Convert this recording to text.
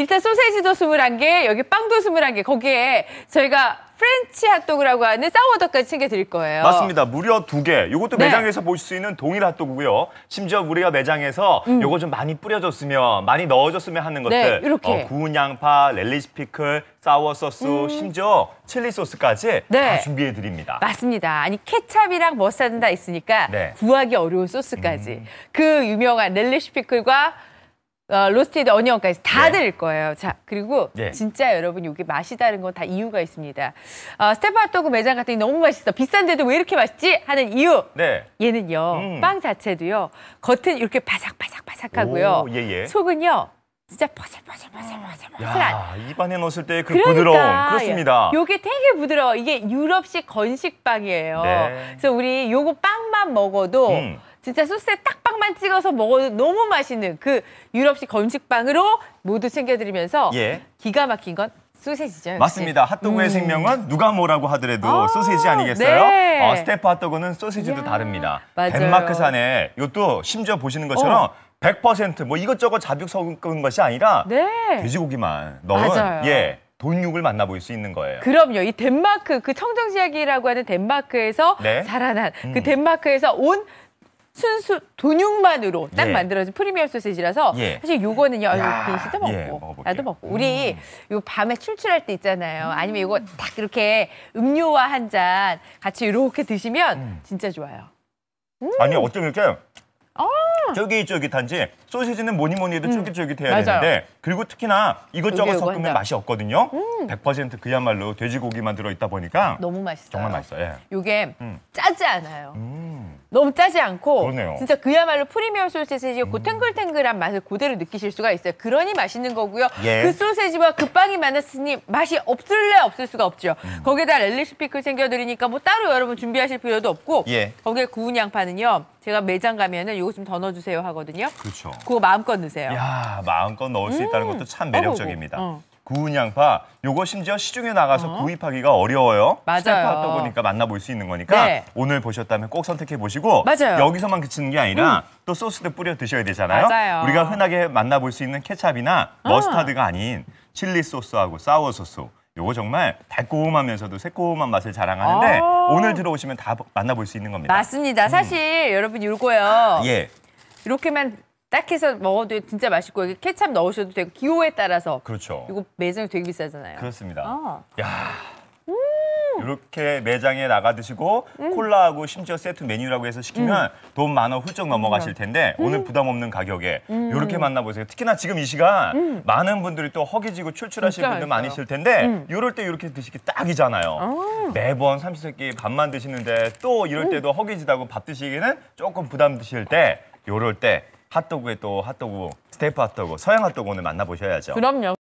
일단 소세지도 21개, 여기 빵도 21개, 거기에 저희가 프렌치 핫도그라고 하는 사워도까지 챙겨드릴 거예요. 맞습니다. 무려 두 개. 이것도 네. 매장에서 보실 수 있는 동일 핫도그고요. 심지어 우리가 매장에서 음. 요거 좀 많이 뿌려줬으면, 많이 넣어줬으면 하는 것들. 네, 이렇게. 어, 구운 양파, 렐리시 피클, 사워 소스, 음. 심지어 칠리 소스까지 네. 다 준비해 드립니다. 맞습니다. 아니 케찹이랑 머스타드다 있으니까 네. 구하기 어려운 소스까지. 음. 그 유명한 렐리시 피클과 어, 로스티드 어니언까지 다 네. 드릴 거예요. 자, 그리고 네. 진짜 여러분 여기 맛이 다른 건 다 이유가 있습니다. 어, 스테파토그 매장 같은 게 너무 맛있어. 비싼데도 왜 이렇게 맛있지? 하는 이유. 네. 얘는요. 음. 빵 자체도요. 겉은 이렇게 바삭바삭바삭하고요. 예, 예. 속은요. 진짜 버슬버슬버슬버슬버슬한 입안에 넣었을 때그 그러니까, 부드러움 그렇습니다. 요게 되게 부드러워. 이게 유럽식 건식빵이에요. 네. 그래서 우리 요거 빵만 먹어도 음. 진짜 소스에 딱빵만 찍어서 먹어도 너무 맛있는 그 유럽식 건식빵으로 모두 챙겨드리면서 예. 기가 막힌 건 소세지죠. 역시. 맞습니다. 핫도그의 음. 생명은 누가 뭐라고 하더라도 아, 소세지 아니겠어요? 네. 어, 스테프 핫도그는 소세지도 이야, 다릅니다. 맞아요. 덴마크산에 이것도 심지어 보시는 것처럼 어. 100%뭐 이것저것 자juk 섞은 것이 아니라 네. 돼지고기만 넣은 맞아요. 예. 돈육을 만나볼 수 있는 거예요. 그럼요. 이 덴마크 그 청정지역이라고 하는 덴마크에서 네? 살아난 그 음. 그 덴마크에서 온 순수 돈육만으로 딱 예. 만들어진 프리미엄 소시지라서 예. 사실 요거는요. 빈 어, 씨도 그 먹고 예, 나도 먹고 우리 음. 요 밤에 출출할 때 있잖아요. 아니면 이거 딱 이렇게 음료와 한 잔 같이 이렇게 드시면 음. 진짜 좋아요. 음. 아니 어쩜 이렇게 아! 쫄깃쫄깃한지 소시지는 뭐니 뭐니 해도 음. 쫄깃쫄깃해야 맞아요. 되는데 그리고 특히나 이것저것 섞으면 한다. 맛이 없거든요. 음. 100% 그야말로 돼지고기만 들어있다 보니까 너무 맛있어요. 정말 맛있어요. 예. 이게 음. 짜지 않아요. 음. 너무 짜지 않고 그러네요. 진짜 그야말로 프리미엄 소시지의 음. 그 탱글탱글한 맛을 그대로 느끼실 수가 있어요. 그러니 맛있는 거고요. 예. 그 소시지와 그 빵이 많았으니 맛이 없을래 없을 수가 없죠. 음. 거기에다 렐리시 피클 챙겨드리니까 뭐 따로 여러분 준비하실 필요도 없고 예. 거기에 구운 양파는요. 제가 매장 가면은 요거 좀 더 넣어주세요 하거든요. 그렇죠. 그거 마음껏 넣으세요. 야 마음껏 넣을 수 있다는 음. 것도 참 매력적입니다. 어이구, 어, 어. 운 양파 요거 심지어 시중에 나가서 어. 구입하기가 어려워요. 맞아요. 스타파다 보니까 만나볼 수 있는 거니까 네. 오늘 보셨다면 꼭 선택해 보시고 맞아요. 여기서만 그치는 게 아니라 음. 또 소스도 뿌려 드셔야 되잖아요. 맞아요. 우리가 흔하게 만나볼 수 있는 케찹이나 아. 머스타드가 아닌 칠리 소스하고 사워 소스, 요거 정말 달콤하면서도 새콤한 맛을 자랑하는데 아. 오늘 들어오시면 다 만나볼 수 있는 겁니다. 맞습니다. 음. 사실 음. 여러분 요거요. 예. 이렇게만 딱 해서 먹어도 진짜 맛있고 여기 케찹 넣으셔도 되고 기호에 따라서. 그렇죠. 이거 매장이 되게 비싸잖아요. 그렇습니다. 아. 야. 이렇게 매장에 나가 드시고 콜라하고 심지어 세트 메뉴라고 해서 시키면 음. 돈만 원 훌쩍 넘어가실 텐데 오늘 음. 부담 없는 가격에 음. 이렇게 만나보세요. 특히나 지금 이 시간 많은 분들이 또 허기지고 출출하실 분들 많으실 텐데 이럴 때 이렇게 드시기 딱이잖아요. 어. 매번 삼시세끼 밥만 드시는데 또 이럴 때도 허기지다고 밥 드시기는 조금 부담 드실 때 요럴 때 핫도그에 또 핫도그, 스테이프 핫도그, 서양 핫도그 오늘 만나보셔야죠. 그럼요.